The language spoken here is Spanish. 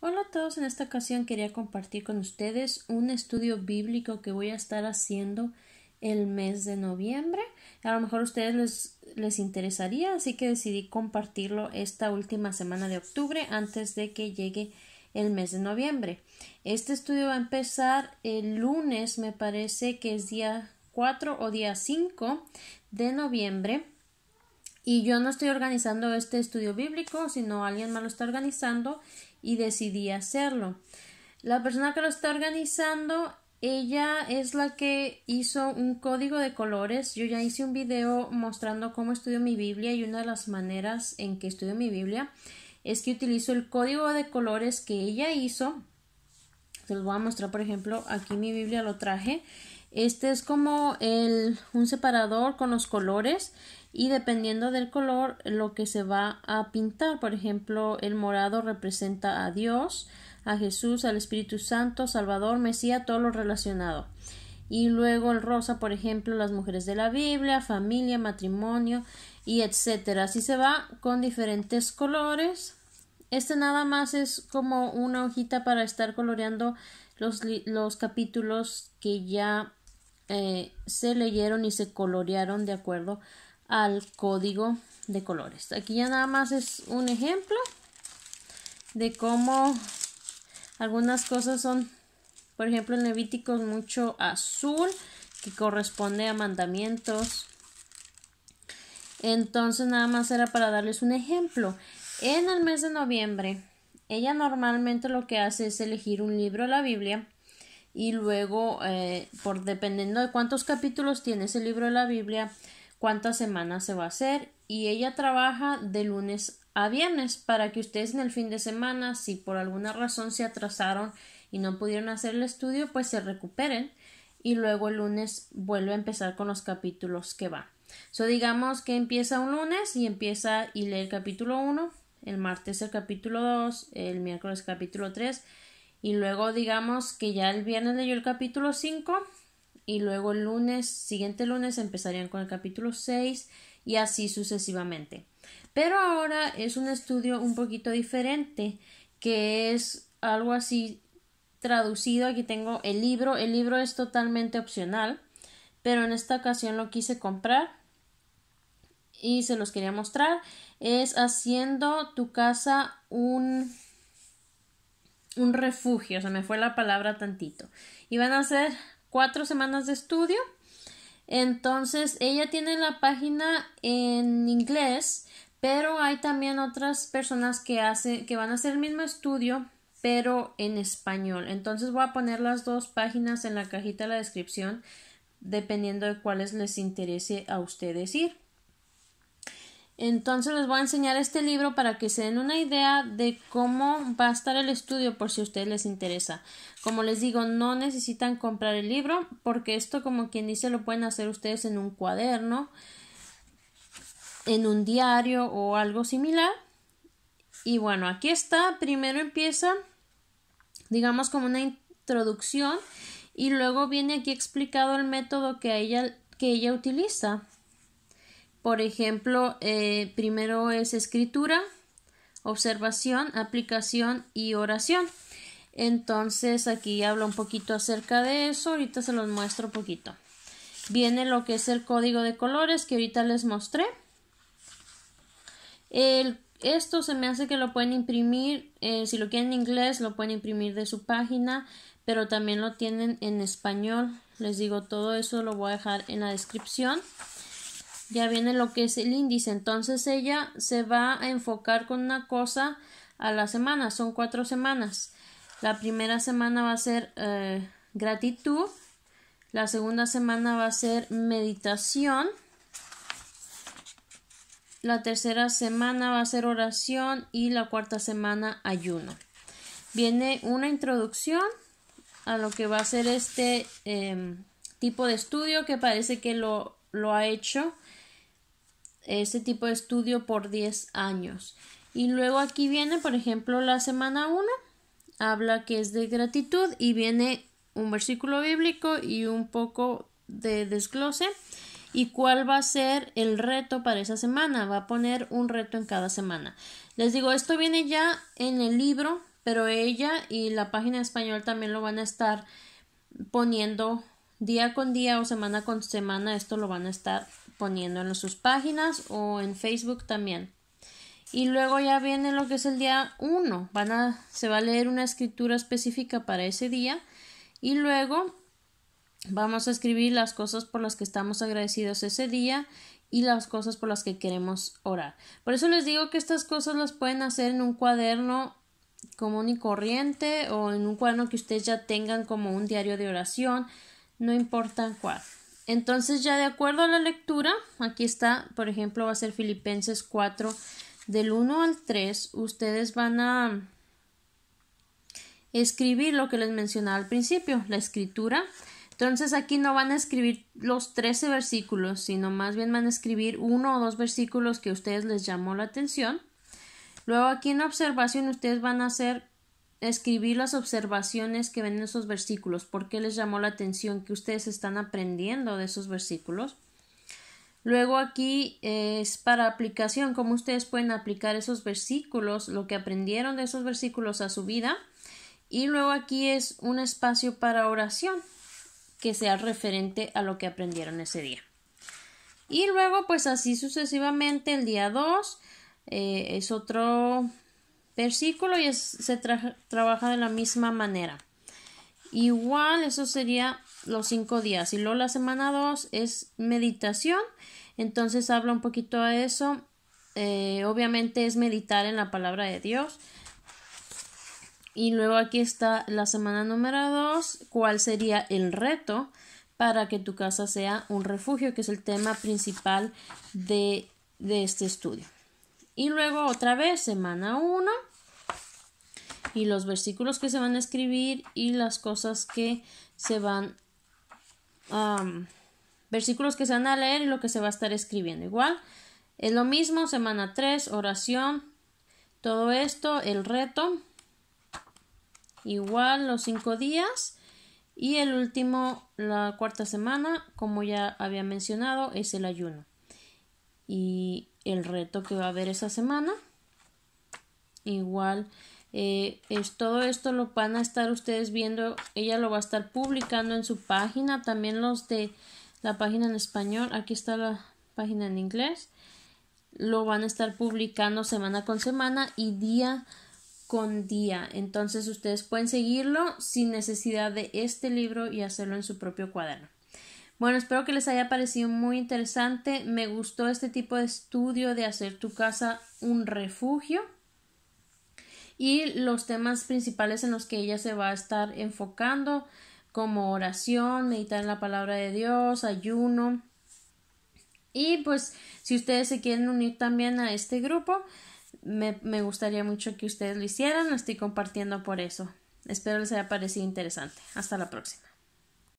Hola a todos, en esta ocasión quería compartir con ustedes un estudio bíblico que voy a estar haciendo el mes de noviembre. A lo mejor a ustedes les, interesaría, así que decidí compartirlo esta última semana de octubre antes de que llegue el mes de noviembre. Este estudio va a empezar el lunes, me parece que es día 4 o día 5 de noviembre y yo no estoy organizando este estudio bíblico, sino alguien más lo está organizando y decidí hacerlo. La persona que lo está organizando, ella es la que hizo un código de colores. Yo ya hice un video mostrando cómo estudio mi Biblia y una de las maneras en que estudio mi Biblia es que utilizo el código de colores que ella hizo. Se los voy a mostrar, por ejemplo, aquí mi Biblia lo traje. Este es como el, un separador con los colores y dependiendo del color lo que se va a pintar. Por ejemplo, el morado representa a Dios, a Jesús, al Espíritu Santo, Salvador, Mesías, todo lo relacionado. Y luego el rosa, por ejemplo, las mujeres de la Biblia, familia, matrimonio y etcétera. Así se va con diferentes colores. Este nada más es como una hojita para estar coloreando los, los capítulos que ya eh, se leyeron y se colorearon de acuerdo a al código de colores. Aquí ya nada más es un ejemplo de cómo algunas cosas son, por ejemplo, en Levíticos mucho azul, que corresponde a mandamientos. Entonces nada más era para darles un ejemplo. En el mes de noviembre, ella normalmente lo que hace es elegir un libro de la Biblia y luego, eh, por dependiendo de cuántos capítulos tiene ese libro de la Biblia, cuántas semanas se va a hacer y ella trabaja de lunes a viernes para que ustedes en el fin de semana, si por alguna razón se atrasaron y no pudieron hacer el estudio, pues se recuperen y luego el lunes vuelve a empezar con los capítulos que va. So, digamos que empieza un lunes y empieza y lee el capítulo 1, el martes el capítulo 2, el miércoles el capítulo 3 y luego digamos que ya el viernes leyó el capítulo 5 y luego el lunes, siguiente lunes empezarían con el capítulo 6 y así sucesivamente. Pero ahora es un estudio un poquito diferente que es algo así traducido. Aquí tengo el libro. El libro es totalmente opcional, pero en esta ocasión lo quise comprar y se los quería mostrar. Es haciendo tu casa un un refugio, se me fue la palabra tantito. Y van a ser cuatro semanas de estudio. Entonces, ella tiene la página en inglés, pero hay también otras personas que, hacen, que van a hacer el mismo estudio, pero en español. Entonces, voy a poner las dos páginas en la cajita de la descripción, dependiendo de cuáles les interese a ustedes ir. Entonces les voy a enseñar este libro para que se den una idea de cómo va a estar el estudio por si a ustedes les interesa. Como les digo, no necesitan comprar el libro porque esto como quien dice lo pueden hacer ustedes en un cuaderno, en un diario o algo similar. Y bueno, aquí está. Primero empieza, digamos, como una introducción y luego viene aquí explicado el método que ella, que ella utiliza. Por ejemplo, eh, primero es escritura, observación, aplicación y oración. Entonces aquí hablo un poquito acerca de eso, ahorita se los muestro un poquito. Viene lo que es el código de colores que ahorita les mostré. esto se me hace que lo pueden imprimir, eh, si lo quieren en inglés, lo pueden imprimir de su página, pero también lo tienen en español. Les digo, todo eso lo voy a dejar en la descripción ya viene lo que es el índice. Entonces ella se va a enfocar con una cosa a la semana. Son cuatro semanas. La primera semana va a ser eh, gratitud. La segunda semana va a ser meditación. La tercera semana va a ser oración y la cuarta semana ayuno. Viene una introducción a lo que va a ser este em, tipo de estudio que parece que lo, lo ha hecho este tipo de estudio por 10 años. Y luego aquí viene, por ejemplo, la semana 1, habla que es de gratitud y viene un versículo bíblico y un poco de desglose. ¿Y cuál va a ser el reto para esa semana? Va a poner un reto en cada semana. Les digo, esto viene ya en el libro, pero ella y la página español también lo van a estar poniendo día con día o semana con semana esto lo van a estar poniendo en sus páginas o en Facebook también. Y luego ya viene lo que es el día 1. Van a, se va a leer una escritura específica para ese día. Y luego vamos a escribir las cosas por las que estamos agradecidos ese día y las cosas por las que queremos orar. Por eso les digo que estas cosas las pueden hacer en un cuaderno común y corriente o en un cuaderno que ustedes ya tengan como un diario de oración no importa cuál. Entonces ya de acuerdo a la lectura, aquí está, por ejemplo, va a ser Filipenses 4 del 1 al 3, ustedes van a escribir lo que les mencionaba al principio, la escritura. Entonces aquí no van a escribir los 13 versículos, sino más bien van a escribir uno o dos versículos que a ustedes les llamó la atención. Luego aquí en observación ustedes van a hacer escribir las observaciones que ven en esos versículos, por qué les llamó la atención que ustedes están aprendiendo de esos versículos. Luego aquí eh, es para aplicación, cómo ustedes pueden aplicar esos versículos, lo que aprendieron de esos versículos a su vida. Y luego aquí es un espacio para oración que sea referente a lo que aprendieron ese día. Y luego pues así sucesivamente el día 2 eh, es otro versículo y se trabaja de la misma manera. Igual, eso sería los cinco días. Y luego la semana dos es meditación. Entonces habla un poquito de eso. Eh, obviamente es meditar en la palabra de Dios. Y luego aquí está la semana número dos cuál sería el reto para que tu casa sea un refugio, que es el tema principal de, de este estudio. Y luego otra vez, semana uno y los versículos que se van a escribir y las cosas que se van versículos que se van a leer y lo que se va a estar escribiendo igual es lo mismo semana 3 oración todo esto el reto igual los cinco días y el último la cuarta semana como ya había mencionado es el ayuno y el reto que va a haber esa semana igual eh, es, todo esto lo van a estar ustedes viendo, ella lo va a estar publicando en su página, también los de la página en español, aquí está la página en inglés, lo van a estar publicando semana con semana y día con día. Entonces ustedes pueden seguirlo sin necesidad de este libro y hacerlo en su propio cuaderno. Bueno, espero que les haya parecido muy interesante. Me gustó este tipo de estudio de hacer tu casa un refugio y los temas principales en los que ella se va a estar enfocando como oración, meditar en la palabra de Dios, ayuno. Y pues si ustedes se quieren unir también a este grupo, me, gustaría mucho que ustedes lo hicieran, lo estoy compartiendo por eso. Espero les haya parecido interesante. Hasta la próxima.